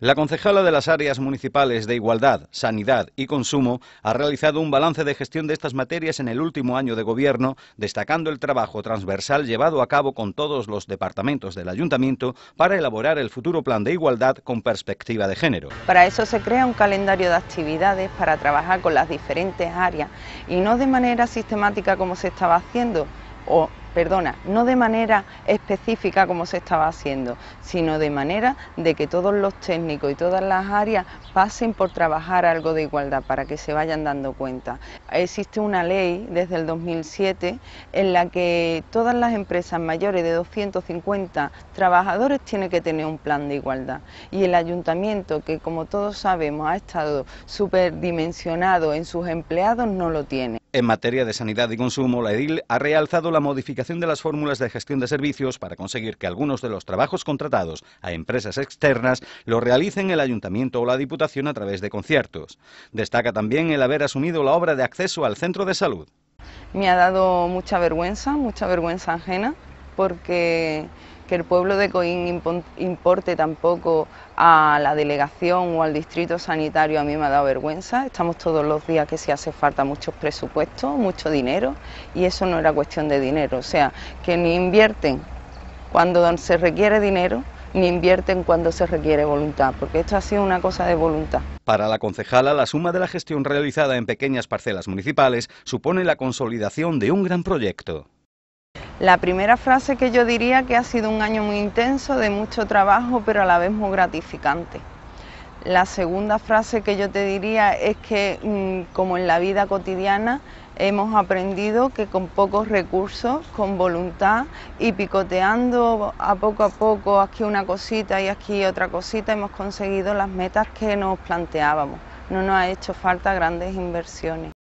La concejala de las áreas municipales de Igualdad, Sanidad y Consumo ha realizado un balance de gestión de estas materias en el último año de gobierno, destacando el trabajo transversal llevado a cabo con todos los departamentos del ayuntamiento para elaborar el futuro plan de igualdad con perspectiva de género. Para eso se crea un calendario de actividades para trabajar con las diferentes áreas y no de manera sistemática como se estaba haciendo o perdona, no de manera específica como se estaba haciendo, sino de manera de que todos los técnicos y todas las áreas pasen por trabajar algo de igualdad para que se vayan dando cuenta. Existe una ley desde el 2007 en la que todas las empresas mayores de 250 trabajadores tienen que tener un plan de igualdad y el ayuntamiento que como todos sabemos ha estado superdimensionado en sus empleados no lo tiene. En materia de sanidad y consumo, la edil ha realzado la modificación de las fórmulas de gestión de servicios para conseguir que algunos de los trabajos contratados a empresas externas lo realicen el ayuntamiento o la diputación a través de conciertos. Destaca también el haber asumido la obra de acceso al centro de salud. Me ha dado mucha vergüenza, mucha vergüenza ajena, porque que el pueblo de Coín importe tampoco a la delegación o al distrito sanitario a mí me ha dado vergüenza. Estamos todos los días que se hace falta muchos presupuestos, mucho dinero, y eso no era cuestión de dinero. O sea, que ni invierten cuando se requiere dinero, ni invierten cuando se requiere voluntad, porque esto ha sido una cosa de voluntad. Para la concejala, la suma de la gestión realizada en pequeñas parcelas municipales supone la consolidación de un gran proyecto. La primera frase que yo diría que ha sido un año muy intenso, de mucho trabajo, pero a la vez muy gratificante. La segunda frase que yo te diría es que, mm, como en la vida cotidiana, hemos aprendido que con pocos recursos, con voluntad y picoteando a poco a poco, aquí una cosita y aquí otra cosita, hemos conseguido las metas que nos planteábamos. No nos ha hecho falta grandes inversiones.